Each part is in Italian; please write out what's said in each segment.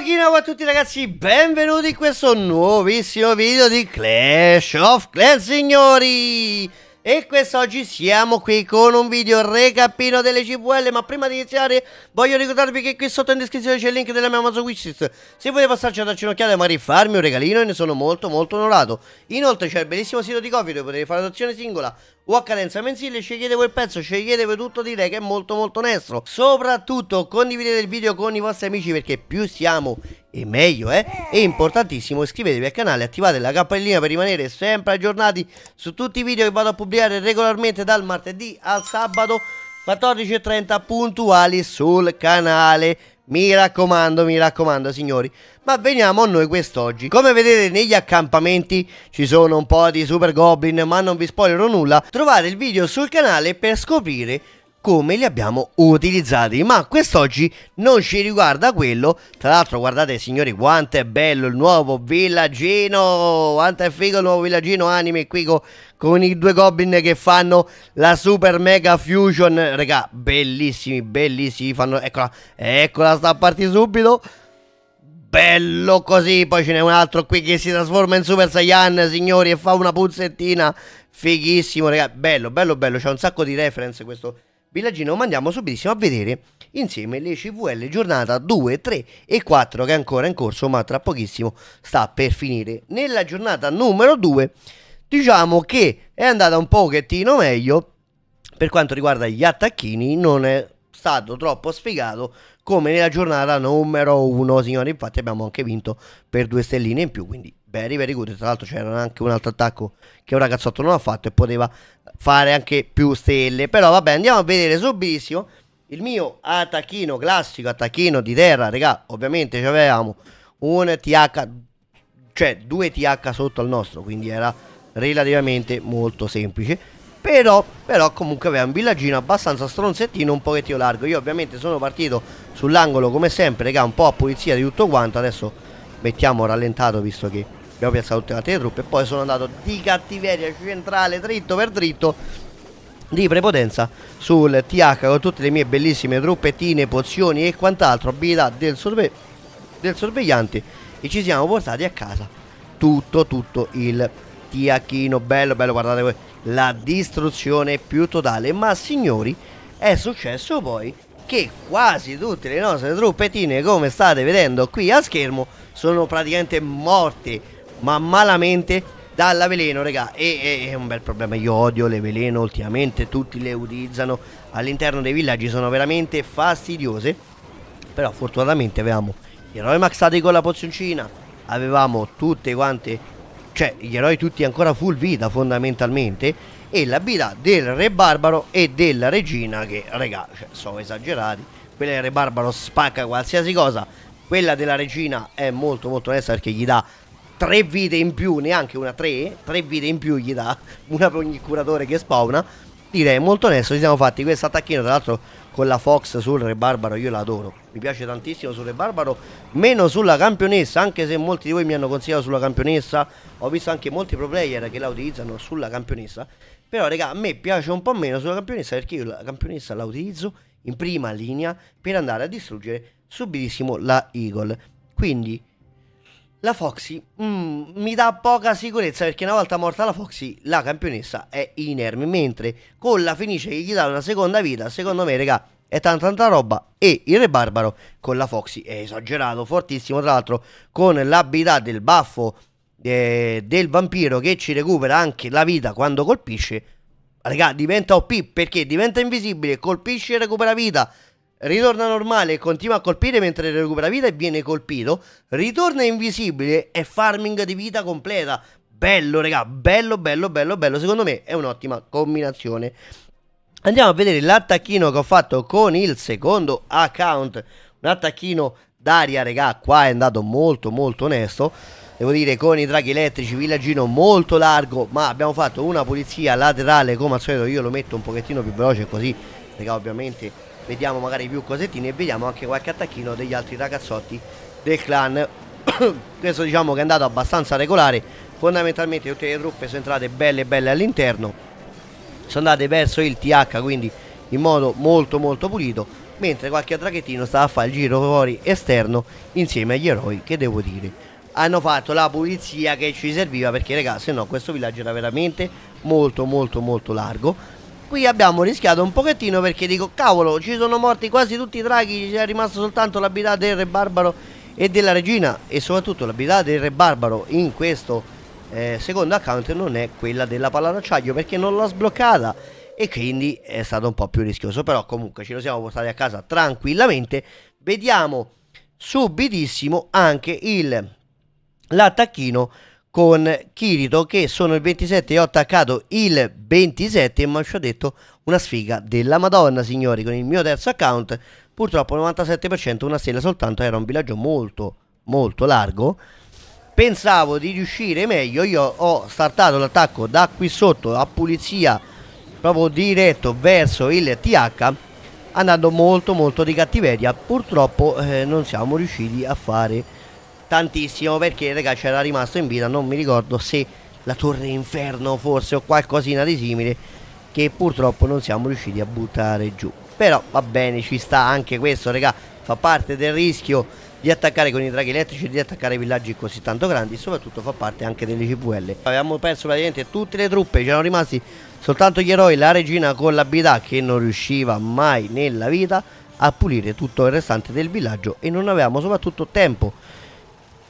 Ciao a tutti ragazzi, benvenuti in questo nuovissimo video di Clash of Clans signori! E quest'oggi siamo qui con un video recapino delle CVL Ma prima di iniziare voglio ricordarvi che qui sotto in descrizione c'è il link della mia Amazon Wishlist Se volete passarci a darci un'occhiata magari farmi un regalino e ne sono molto molto onorato Inoltre c'è il bellissimo sito di Coffee dove potete fare adozione singola o a cadenza mensile Scegliete voi il pezzo, scegliete voi tutto direi che è molto molto onesto Soprattutto condividete il video con i vostri amici perché più siamo e meglio, eh? E importantissimo, iscrivetevi al canale, attivate la campanellina per rimanere sempre aggiornati su tutti i video che vado a pubblicare regolarmente dal martedì al sabato 14.30 puntuali sul canale. Mi raccomando, mi raccomando signori. Ma veniamo a noi quest'oggi. Come vedete negli accampamenti ci sono un po' di super goblin, ma non vi spoilerò nulla. Trovate il video sul canale per scoprire come li abbiamo utilizzati ma quest'oggi non ci riguarda quello tra l'altro guardate signori quanto è bello il nuovo villaggino quanto è figo il nuovo villaggino anime qui co con i due goblin che fanno la super mega fusion regà bellissimi bellissimi fanno eccola eccola sta a partire subito bello così. Poi ce n'è un altro qui che si trasforma in Super Saiyan, signori, e fa una puzzettina. Fighissimo, raga. Bello, bello, bello. C'è un sacco di reference questo Villagino ma andiamo subitissimo a vedere insieme le CVL giornata 2, 3 e 4 che è ancora in corso ma tra pochissimo sta per finire. Nella giornata numero 2 diciamo che è andata un pochettino meglio per quanto riguarda gli attacchini non è stato troppo sfigato come nella giornata numero 1 signori infatti abbiamo anche vinto per due stelline in più quindi Very, very good. Tra l'altro c'era anche un altro attacco che un ragazzotto non ha fatto e poteva fare anche più stelle. Però vabbè, andiamo a vedere subitissimo il mio attacchino classico, attacchino di terra, regà Ovviamente avevamo un TH, cioè due TH sotto al nostro, quindi era relativamente molto semplice. Però, però comunque aveva un villaggino abbastanza stronzettino, un pochettino largo. Io ovviamente sono partito sull'angolo come sempre, raga, un po' a pulizia di tutto quanto. Adesso mettiamo rallentato visto che abbiamo piazzato tutte quante le truppe e poi sono andato di cattiveria centrale dritto per dritto di prepotenza sul TH con tutte le mie bellissime truppettine, pozioni e quant'altro, abilità del, sorve del sorvegliante e ci siamo portati a casa tutto tutto il TH, bello bello guardate voi, la distruzione più totale, ma signori è successo poi che quasi tutte le nostre truppettine come state vedendo qui a schermo sono praticamente morte ma malamente dalla veleno, regà, e, e, è un bel problema. Io odio le veleno ultimamente, tutti le utilizzano all'interno dei villaggi, sono veramente fastidiose. Però fortunatamente avevamo gli eroi maxati con la pozioncina, avevamo tutte quante, cioè gli eroi tutti ancora full vita fondamentalmente, e l'abilità del re barbaro e della regina che, regà, cioè, sono esagerati. Quella del re barbaro spacca qualsiasi cosa, quella della regina è molto molto onesta perché gli dà tre vite in più, neanche una, tre, tre vite in più gli dà, una per ogni curatore che spawna. Direi molto onesto, ci siamo fatti questo attacchino, tra l'altro con la Fox sul Re Barbaro, io la adoro, mi piace tantissimo sul Re Barbaro, meno sulla campionessa, anche se molti di voi mi hanno consigliato sulla campionessa, ho visto anche molti pro player che la utilizzano sulla campionessa, però raga a me piace un po' meno sulla campionessa perché io la campionessa la utilizzo in prima linea per andare a distruggere subitissimo la Eagle, quindi la Foxy mm, mi dà poca sicurezza perché una volta morta la Foxy la campionessa è inerme, mentre con la finice che gli dà una seconda vita, secondo me, raga, è tanta tanta roba e il Re Barbaro con la Foxy è esagerato, fortissimo, tra l'altro con l'abilità del baffo eh, del vampiro che ci recupera anche la vita quando colpisce, raga, diventa OP perché diventa invisibile, colpisce e recupera vita ritorna normale, e continua a colpire mentre recupera vita e viene colpito, ritorna invisibile e farming di vita completa. Bello, raga, bello, bello, bello, bello. Secondo me è un'ottima combinazione. Andiamo a vedere l'attacchino che ho fatto con il secondo account. Un attacchino d'aria, raga, qua è andato molto, molto onesto. Devo dire con i draghi elettrici, villaggino molto largo, ma abbiamo fatto una pulizia laterale come al solito. Io lo metto un pochettino più veloce così, raga, ovviamente vediamo magari più cosettine e vediamo anche qualche attacchino degli altri ragazzotti del clan questo diciamo che è andato abbastanza regolare fondamentalmente tutte le truppe sono entrate belle belle all'interno sono andate verso il TH quindi in modo molto molto pulito mentre qualche draghettino stava a fare il giro fuori esterno insieme agli eroi che devo dire hanno fatto la pulizia che ci serviva perché ragazzi no questo villaggio era veramente molto molto molto largo qui abbiamo rischiato un pochettino perché dico cavolo ci sono morti quasi tutti i draghi ci è rimasto soltanto l'abilità del re barbaro e della regina e soprattutto l'abilità del re barbaro in questo eh, secondo account non è quella della palla d'acciaio perché non l'ha sbloccata e quindi è stato un po' più rischioso però comunque ce lo siamo portati a casa tranquillamente vediamo subitissimo anche il l'attacchino con Kirito che sono il 27 e ho attaccato il 27 ma ci ho detto una sfiga della madonna signori con il mio terzo account purtroppo 97% una stella soltanto era un villaggio molto molto largo pensavo di riuscire meglio io ho startato l'attacco da qui sotto a pulizia proprio diretto verso il TH andando molto molto di cattiveria purtroppo eh, non siamo riusciti a fare tantissimo perché raga c'era rimasto in vita, non mi ricordo se la torre inferno forse o qualcosina di simile che purtroppo non siamo riusciti a buttare giù. Però va bene, ci sta anche questo, raga, fa parte del rischio di attaccare con i draghi elettrici, di attaccare villaggi così tanto grandi soprattutto fa parte anche delle CVL. Abbiamo perso praticamente tutte le truppe, c'erano rimasti soltanto gli eroi, la regina con l'abilità che non riusciva mai nella vita a pulire tutto il restante del villaggio e non avevamo soprattutto tempo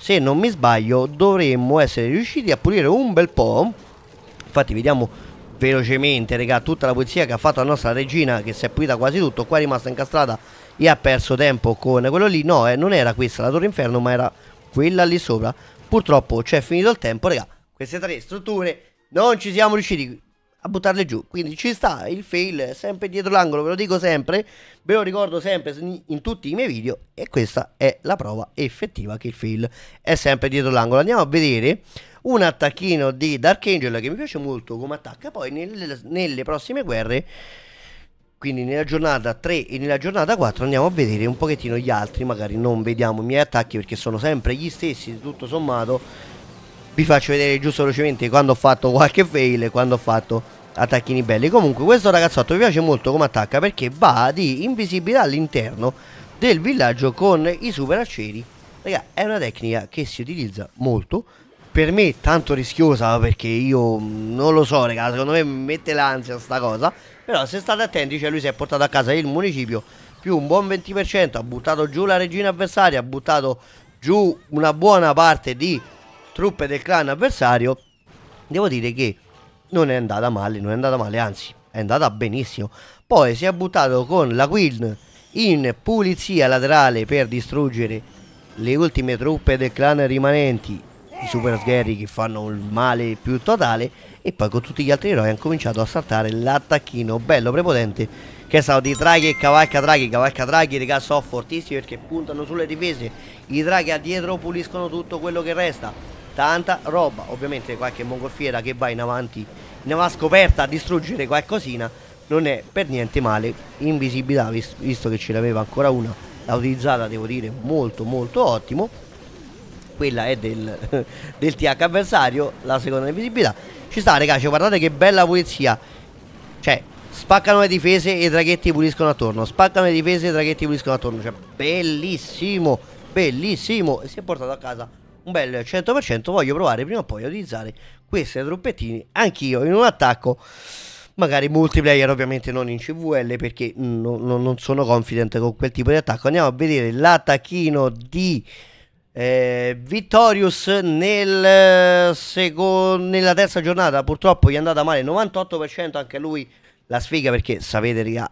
se non mi sbaglio dovremmo essere riusciti a pulire un bel po' infatti vediamo velocemente regà tutta la pulizia che ha fatto la nostra regina che si è pulita quasi tutto qua è rimasta incastrata e ha perso tempo con quello lì no eh, non era questa la torre inferno ma era quella lì sopra purtroppo c'è finito il tempo regà queste tre strutture non ci siamo riusciti a buttarle giù. Quindi ci sta il fail sempre dietro l'angolo, ve lo dico sempre, ve lo ricordo sempre in tutti i miei video e questa è la prova effettiva che il fail è sempre dietro l'angolo. Andiamo a vedere un attacchino di Dark Angel che mi piace molto come attacca, poi nel, nelle prossime guerre quindi nella giornata 3 e nella giornata 4 andiamo a vedere un pochettino gli altri, magari non vediamo i miei attacchi perché sono sempre gli stessi tutto sommato vi faccio vedere giusto velocemente quando ho fatto qualche fail e quando ho fatto attacchini belli. Comunque questo ragazzotto mi piace molto come attacca perché va di invisibilità all'interno del villaggio con i super aceri. Raga, è una tecnica che si utilizza molto. Per me tanto rischiosa perché io mm, non lo so, raga, secondo me mette l'ansia sta cosa. Però se state attenti, cioè lui si è portato a casa il municipio più un buon 20%, ha buttato giù la regina avversaria, ha buttato giù una buona parte di truppe del clan avversario, devo dire che non è andata male, non è andata male, anzi è andata benissimo. Poi si è buttato con la Queen in pulizia laterale per distruggere le ultime truppe del clan rimanenti, i Super Sgherri che fanno il male più totale e poi con tutti gli altri eroi hanno cominciato a saltare l'attacchino bello prepotente che è stato di draghi e cavalca draghi, cavalca draghi raga sono fortissimi perché puntano sulle difese, i draghi addietro puliscono tutto quello che resta tanta roba, ovviamente qualche mongolfiera che va in avanti, ne va scoperta a distruggere qualcosina, non è per niente male, invisibilità visto che ce l'aveva ancora una, l'ha utilizzata devo dire molto molto ottimo, quella è del, del TH avversario, la seconda invisibilità, ci sta ragazzi, guardate che bella pulizia, cioè spaccano le difese e i draghetti puliscono attorno, spaccano le difese e i draghetti puliscono attorno, cioè bellissimo, bellissimo, e si è portato a casa un bel 100%, voglio provare prima o poi a utilizzare queste trompettini anch'io in un attacco magari multiplayer ovviamente non in CVL perché no, no, non sono confident con quel tipo di attacco. Andiamo a vedere l'attacchino di eh, Vittorius nel secondo, nella terza giornata. Purtroppo gli è andata male 98% anche lui la sfiga perché sapete raga,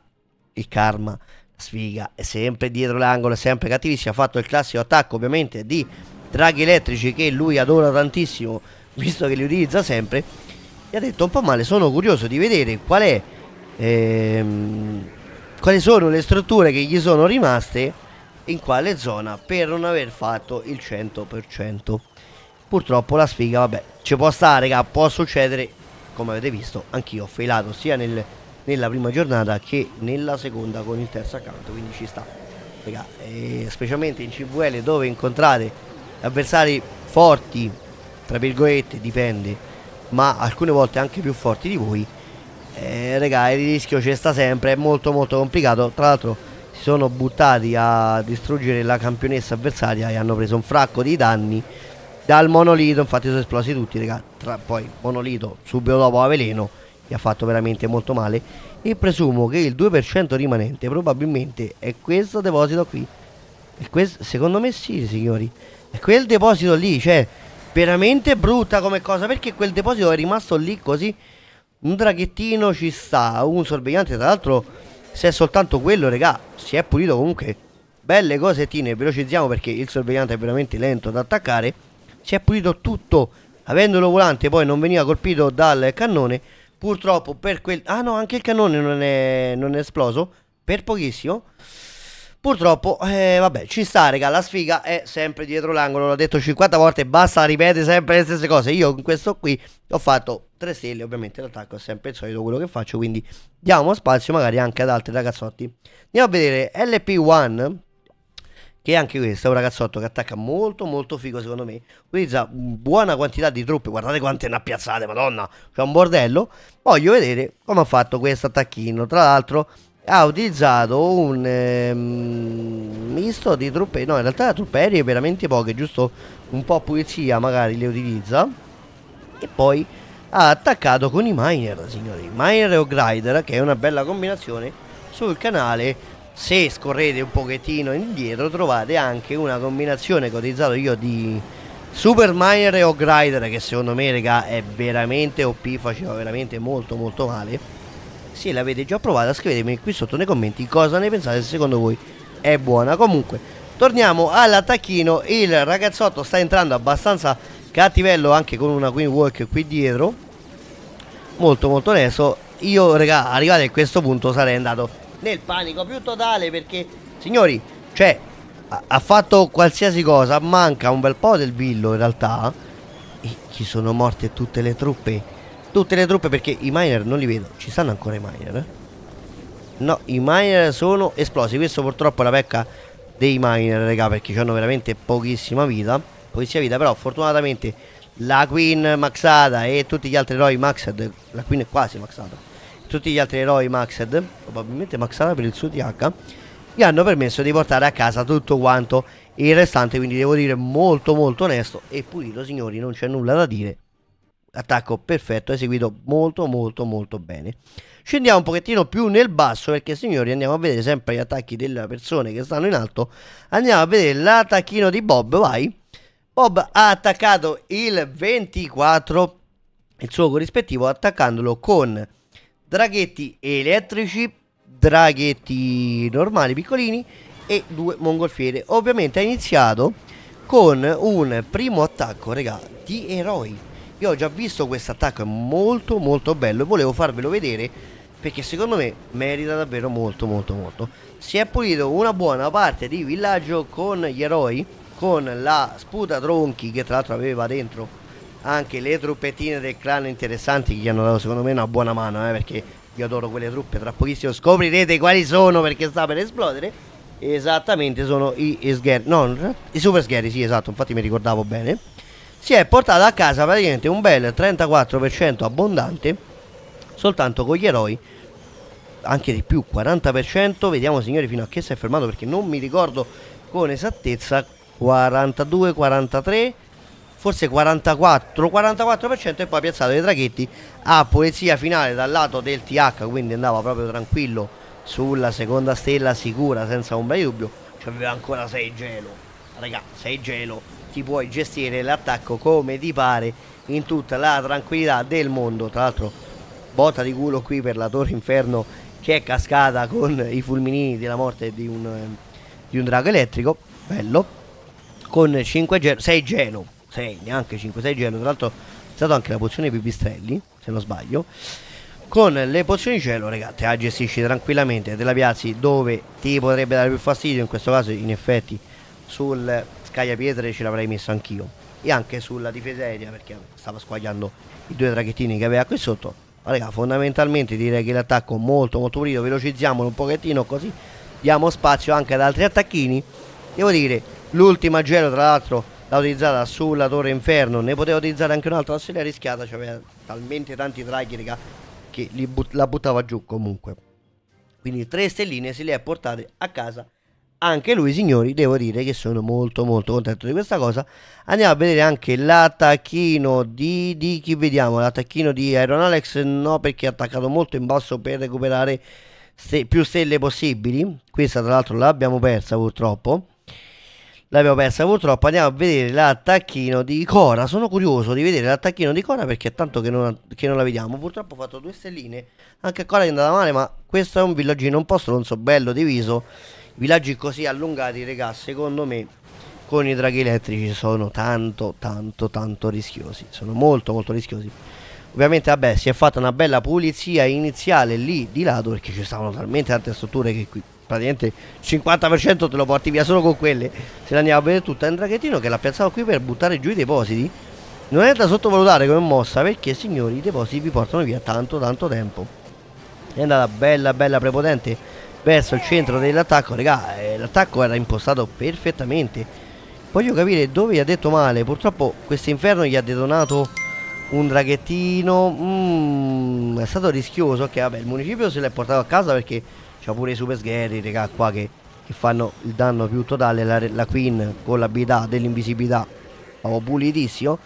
il karma, sfiga è sempre dietro l'angolo, è sempre cattivissimo. Ha fatto il classico attacco ovviamente di draghi elettrici che lui adora tantissimo visto che li utilizza sempre gli ha detto un po' male sono curioso di vedere qual è ehm, quali sono le strutture che gli sono rimaste in quale zona per non aver fatto il 100% purtroppo la sfiga vabbè ci può stare raga, può succedere come avete visto anch'io ho failato sia nel, nella prima giornata che nella seconda con il terzo account quindi ci sta raga, eh, specialmente in CVL dove incontrate avversari forti, tra virgolette, dipende, ma alcune volte anche più forti di voi, eh, raga, il rischio c'è sta sempre, è molto molto complicato. Tra l'altro si sono buttati a distruggere la campionessa avversaria e hanno preso un fracco di danni dal monolito, infatti sono esplosi tutti, raga. Tra, poi monolito subito dopo a veleno gli ha fatto veramente molto male e presumo che il 2% rimanente probabilmente è questo deposito qui questo, secondo me sì, signori. E quel deposito lì, cioè, veramente brutta come cosa. Perché quel deposito è rimasto lì così. Un draghettino ci sta, un sorvegliante, tra l'altro, se è soltanto quello, regà, si è pulito comunque. Belle cose, Tine, velocizziamo perché il sorvegliante è veramente lento da attaccare. Si è pulito tutto, avendolo volante poi non veniva colpito dal cannone. Purtroppo per quel... Ah no, anche il cannone non è, non è esploso, per pochissimo. Purtroppo, eh, vabbè, ci sta, raga, la sfiga è sempre dietro l'angolo, l'ho detto 50 volte, basta, ripete sempre le stesse cose. Io in questo qui ho fatto 3 stelle, ovviamente l'attacco è sempre il solito quello che faccio, quindi diamo spazio magari anche ad altri ragazzotti. Andiamo a vedere LP1, che anche questo è un ragazzotto che attacca molto molto figo secondo me utilizza buona quantità di truppe guardate quante ne ha piazzate madonna c'è un bordello voglio vedere come ha fatto questo attacchino tra l'altro ha utilizzato un ehm, misto di truppe, no in realtà trupperie veramente poche, giusto un po' pulizia magari le utilizza e poi ha attaccato con i miner signori, miner o grider che è una bella combinazione sul canale se scorrete un pochettino indietro trovate anche una combinazione che ho utilizzato io di Super Miner o Grider che secondo me raga è veramente OP faceva veramente molto molto male se l'avete già provata scrivetemi qui sotto nei commenti cosa ne pensate se secondo voi è buona comunque torniamo all'attacchino il ragazzotto sta entrando abbastanza cattivello anche con una Queen Walk qui dietro molto molto leso io raga arrivato a questo punto sarei andato nel panico più totale perché signori cioè ha fatto qualsiasi cosa manca un bel po' del villo in realtà e ci sono morte tutte le truppe Tutte le truppe perché i miner non li vedo. Ci stanno ancora i miner? Eh? No, i miner sono esplosi. Questo purtroppo è la pecca dei miner, raga, perché hanno veramente pochissima vita. Pochissima vita, però fortunatamente la Queen maxata e tutti gli altri eroi maxed. La Queen è quasi maxata. Tutti gli altri eroi maxed, probabilmente maxata per il suo TH, gli hanno permesso di portare a casa tutto quanto il restante. Quindi devo dire molto molto onesto e pulito, signori, non c'è nulla da dire attacco perfetto, eseguito molto molto molto bene. Scendiamo un pochettino più nel basso perché signori andiamo a vedere sempre gli attacchi delle persone che stanno in alto. Andiamo a vedere l'attacchino di Bob, vai. Bob ha attaccato il 24, il suo corrispettivo, attaccandolo con draghetti elettrici, draghetti normali piccolini e due mongolfiere. Ovviamente ha iniziato con un primo attacco, regà, di eroi io ho già visto questo attacco, è molto molto bello e volevo farvelo vedere perché secondo me merita davvero molto molto molto. Si è pulito una buona parte di villaggio con gli eroi, con la sputa tronchi che tra l'altro aveva dentro anche le truppettine del clan interessanti che gli hanno dato secondo me una buona mano eh, perché io adoro quelle truppe tra pochissimo scoprirete quali sono perché sta per esplodere esattamente sono i, i, sgher no, i super sgherri sì esatto infatti mi ricordavo bene si è portata a casa praticamente un bel 34% abbondante soltanto con gli eroi anche di più 40% vediamo signori fino a che si è fermato perché non mi ricordo con esattezza 42 43 forse 44 44% e poi ha piazzato dei traghetti a polizia finale dal lato del TH quindi andava proprio tranquillo sulla seconda stella sicura senza ombra di dubbio c'aveva ancora 6 gelo raga 6 gelo ti puoi gestire l'attacco come ti pare in tutta la tranquillità del mondo. Tra l'altro, botta di culo qui per la Torre Inferno che è cascata con i fulminini della morte di un, di un drago elettrico. Bello. Con 5 geno, 6 geno, 6, neanche 5, 6 geno. Tra l'altro, è stata anche la pozione pipistrelli, se non sbaglio. Con le pozioni cielo, ragazzi, la gestisci tranquillamente, te la piazzi dove ti potrebbe dare più fastidio, in questo caso in effetti sul Scaia Pietre ce l'avrei messo anch'io. E anche sulla difesa aerea perché stava squagliando i due traghettini che aveva qui sotto. Ma raga, fondamentalmente direi che l'attacco è molto molto pulito, velocizziamolo un pochettino così diamo spazio anche ad altri attacchini. Devo dire, l'ultima gelo tra l'altro l'ha utilizzata sulla torre inferno, ne poteva utilizzare anche un'altra, se l'è rischiata, c'aveva cioè talmente tanti draghi raga, che but la buttava giù comunque. Quindi tre stelline se le ha portate a casa anche lui signori devo dire che sono molto molto contento di questa cosa andiamo a vedere anche l'attacchino di, di chi vediamo l'attacchino di Iron Alex no perché ha attaccato molto in basso per recuperare st più stelle possibili questa tra l'altro l'abbiamo persa purtroppo l'abbiamo persa purtroppo. Andiamo a vedere l'attacchino di Cora. Sono curioso di vedere l'attacchino di Cora perché è tanto che non, che non la vediamo. Purtroppo ho fatto due stelline. Anche a Cora è andata male, ma questo è un villaggino un po' stronzo, bello diviso. Villaggi così allungati, regà, secondo me con i draghi elettrici sono tanto, tanto, tanto rischiosi. Sono molto, molto rischiosi. Ovviamente, vabbè, si è fatta una bella pulizia iniziale lì di lato perché ci stavano talmente tante strutture che qui praticamente 50% te lo porti via solo con quelle. Se la andiamo a vedere tutta, Andraghettino che l'ha piazzato qui per buttare giù i depositi. Non è da sottovalutare come mossa perché signori i depositi vi portano via tanto tanto tempo. È andata bella bella prepotente verso il centro dell'attacco, Regà, eh, l'attacco era impostato perfettamente. Voglio capire dove gli ha detto male, purtroppo questo inferno gli ha detonato un draghettino. Mmm è stato rischioso che vabbè, il municipio se l'è portato a casa perché c'ha pure i super sgherri, regà, qua che, che, fanno il danno più totale, la, la Queen con l'abilità dell'invisibilità, avevo pulitissimo.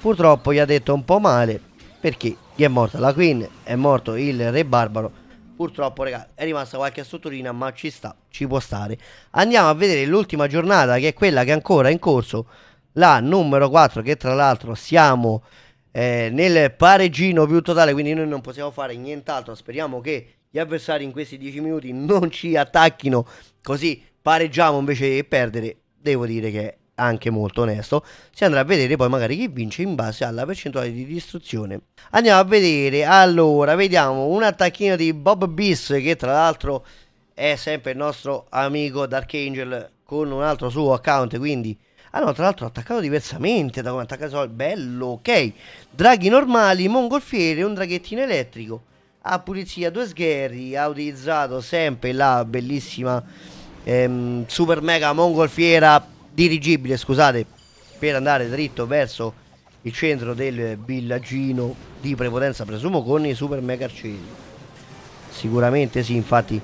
Purtroppo gli ha detto un po' male perché gli è morta la Queen, è morto il Re Barbaro. Purtroppo, raga, è rimasta qualche strutturina, ma ci sta, ci può stare. Andiamo a vedere l'ultima giornata, che è quella che è ancora in corso, la numero 4, che tra l'altro siamo eh, nel pareggino più totale, quindi noi non possiamo fare nient'altro. Speriamo che gli avversari in questi 10 minuti non ci attacchino così pareggiamo invece che perdere. Devo dire che è anche molto onesto. Si andrà a vedere poi magari chi vince in base alla percentuale di distruzione. Andiamo a vedere, allora, vediamo un attacchino di Bob Biss che tra l'altro è sempre il nostro amico Dark Angel con un altro suo account, quindi hanno ah, tra l'altro attaccato diversamente da come attacca Sol. Bello, ok. Draghi normali, mongolfiere, un draghettino elettrico. A pulizia, due sgherri. Ha utilizzato sempre la bellissima ehm, super mega mongolfiera dirigibile, scusate, per andare dritto verso il centro del villaggino di prepotenza, presumo con i super mega arcieri. Sicuramente sì, infatti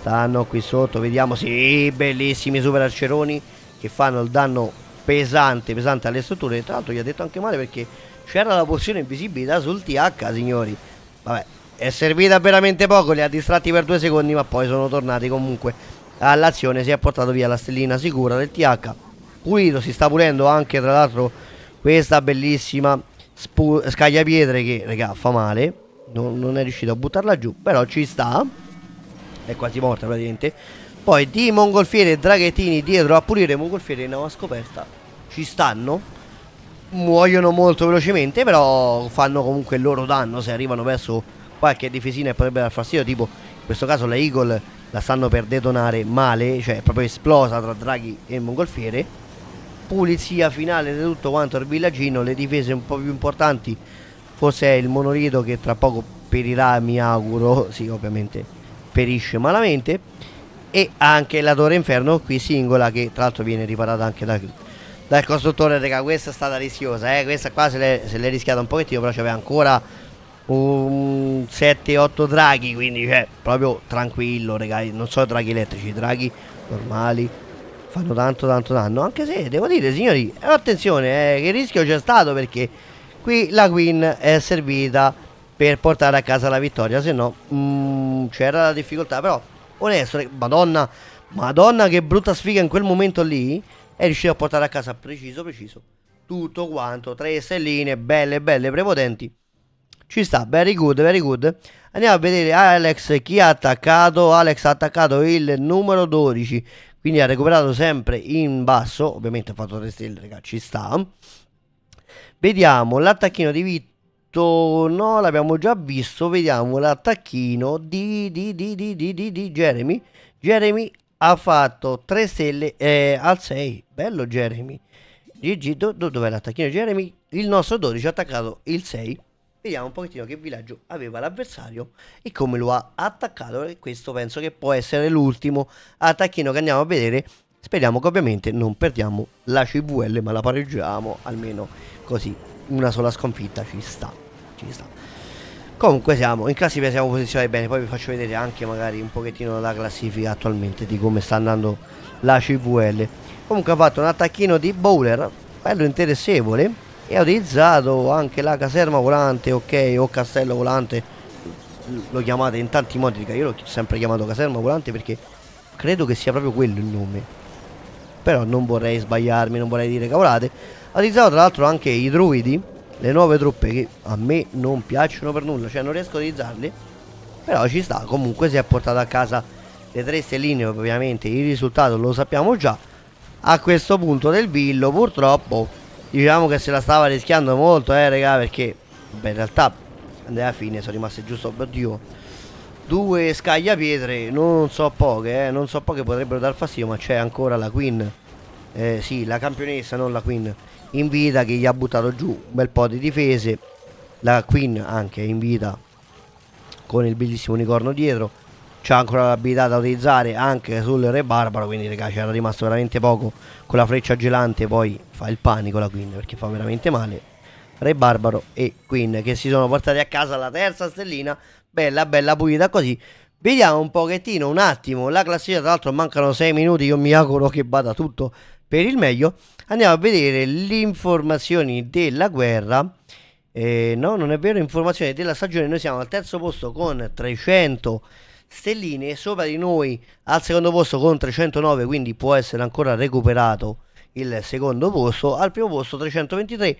stanno qui sotto, vediamo, sì, bellissimi super arceroni che fanno il danno pesante, pesante alle strutture. Tra l'altro gli ha detto anche male perché c'era la pozione invisibilità sul TH, signori. Vabbè, è servita veramente poco, li ha distratti per due secondi, ma poi sono tornati comunque all'azione. Si è portato via la stellina sicura del TH. Pulito, si sta pulendo anche tra l'altro questa bellissima spu- scagliapietre che, raga, fa male. Non, non è riuscito a buttarla giù, però ci sta. È quasi morta praticamente. Poi di Mongolfiere e Draghettini dietro a pulire Mongolfiere in nuova scoperta. Ci stanno. Muoiono molto velocemente, però fanno comunque il loro danno se arrivano verso qualche difesina e potrebbe dar fastidio. Tipo, in questo caso la Eagle la stanno per detonare male, cioè proprio esplosa tra Draghi e Mongolfiere. Pulizia finale di tutto quanto il villaggino, le difese un po' più importanti. Forse è il monolito che tra poco perirà, mi auguro. Sì, ovviamente perisce malamente e anche la Torre Inferno qui singola che tra l'altro viene riparata anche da, dal costruttore raga questa è stata rischiosa eh? questa qua se l'è rischiata un pochettino però c'aveva ancora un 7-8 draghi quindi cioè, proprio tranquillo ragazzi non so draghi elettrici draghi normali fanno tanto tanto danno anche se devo dire signori attenzione eh, che rischio c'è stato perché qui la Queen è servita per portare a casa la vittoria se no mm, c'era la difficoltà però onesto, madonna, madonna che brutta sfiga in quel momento lì, è riuscito a portare a casa preciso, preciso, tutto quanto, tre stelline, belle, belle, prepotenti. Ci sta, very good, very good. Andiamo a vedere Alex chi ha attaccato. Alex ha attaccato il numero 12. Quindi ha recuperato sempre in basso. Ovviamente ha fatto 3 stelle, ragazzi. Ci sta. Vediamo l'attacchino di Vito detto no, l'abbiamo già visto, vediamo l'attacchino di, di, di, di, di, di, di Jeremy. Jeremy ha fatto 3 stelle eh, al 6, bello Jeremy. GG, do, do, dov'è l'attacchino Jeremy? Il nostro 12 ha attaccato il 6. Vediamo un pochettino che villaggio aveva l'avversario e come lo ha attaccato. E questo penso che può essere l'ultimo attacchino che andiamo a vedere. Speriamo che ovviamente non perdiamo la CVL ma la pareggiamo almeno così una sola sconfitta ci sta, ci sta. Comunque siamo, in classifica siamo posizionati bene, poi vi faccio vedere anche magari un pochettino la classifica attualmente di come sta andando la CVL. Comunque ha fatto un attacchino di bowler, bello interessevole, e ha utilizzato anche la caserma volante, ok, o castello volante, lo chiamate in tanti modi, io l'ho sempre chiamato caserma volante perché credo che sia proprio quello il nome. Però non vorrei sbagliarmi, non vorrei dire cavolate ha utilizzato tra l'altro anche i druidi, le nuove truppe che a me non piacciono per nulla, cioè non riesco a utilizzarli. Però ci sta, comunque si è portato a casa le tre stelline, ovviamente il risultato lo sappiamo già. A questo punto del villo purtroppo diciamo che se la stava rischiando molto, eh raga, perché beh, in realtà alla fine sono rimaste giusto, oddio. Due scagliapietre, non so poche, eh, non so poche potrebbero dar fastidio, ma c'è ancora la Queen. Eh, sì, la campionessa, non la Queen in vita che gli ha buttato giù un bel po' di difese la Queen anche in vita con il bellissimo unicorno dietro c'ha ancora l'abilità da utilizzare anche sul re barbaro quindi ragazzi era rimasto veramente poco con la freccia gelante poi fa il panico la Queen perché fa veramente male re barbaro e Queen che si sono portati a casa la terza stellina bella bella pulita così Vediamo un pochettino, un attimo, la classifica tra l'altro mancano 6 minuti, io mi auguro che vada tutto per il meglio, andiamo a vedere le informazioni della guerra. Eh, no, non è vero, informazioni della stagione. Noi siamo al terzo posto con 300 stelline, sopra di noi al secondo posto con 309, quindi può essere ancora recuperato il secondo posto. Al primo posto 323,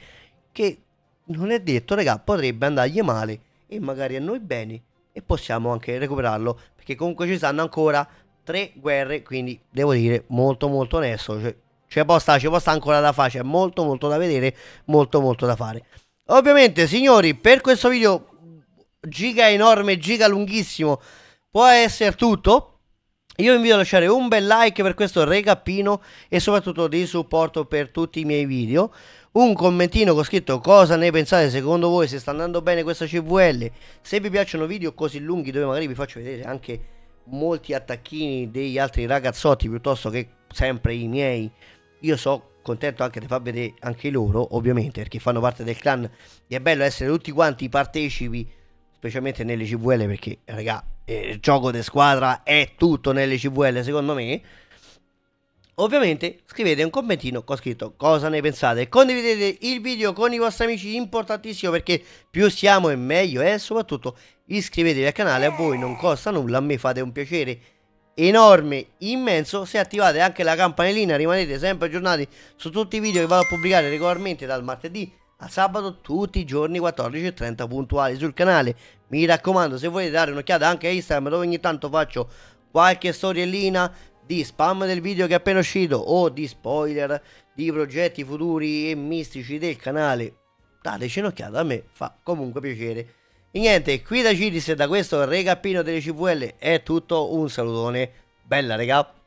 che non è detto, raga, potrebbe andargli male e magari a noi bene e possiamo anche recuperarlo perché comunque ci stanno ancora tre guerre quindi devo dire molto molto onesto cioè, c'è può stare, ci può ancora da fare, c'è molto molto da vedere, molto molto da fare. Ovviamente, signori, per questo video giga enorme, giga lunghissimo, può essere tutto. Io vi invito a lasciare un bel like per questo regappino e soprattutto di supporto per tutti i miei video. Un commentino con scritto cosa ne pensate secondo voi, se sta andando bene questa CVL, se vi piacciono video così lunghi dove magari vi faccio vedere anche molti attacchini degli altri ragazzotti piuttosto che sempre i miei io so contento anche di far vedere anche loro, ovviamente, perché fanno parte del clan. E è bello essere tutti quanti partecipi, specialmente nelle CVL, perché, raga, eh, il gioco di squadra è tutto nelle CVL, secondo me. Ovviamente scrivete un commentino con scritto cosa ne pensate, condividete il video con i vostri amici, importantissimo perché più siamo e meglio è, eh? soprattutto iscrivetevi al canale, a voi non costa nulla, a me fate un piacere enorme, immenso. Se attivate anche la campanellina rimanete sempre aggiornati su tutti i video che vado a pubblicare regolarmente dal martedì al sabato tutti i giorni 14.30 puntuali sul canale. Mi raccomando, se volete dare un'occhiata anche a Instagram dove ogni tanto faccio qualche storiellina di spam del video che è appena uscito o di spoiler di progetti futuri e mistici del canale, dateci un'occhiata, a me fa comunque piacere. E niente, qui da Ciris e da questo regappino delle CVL è tutto, un salutone, bella regà!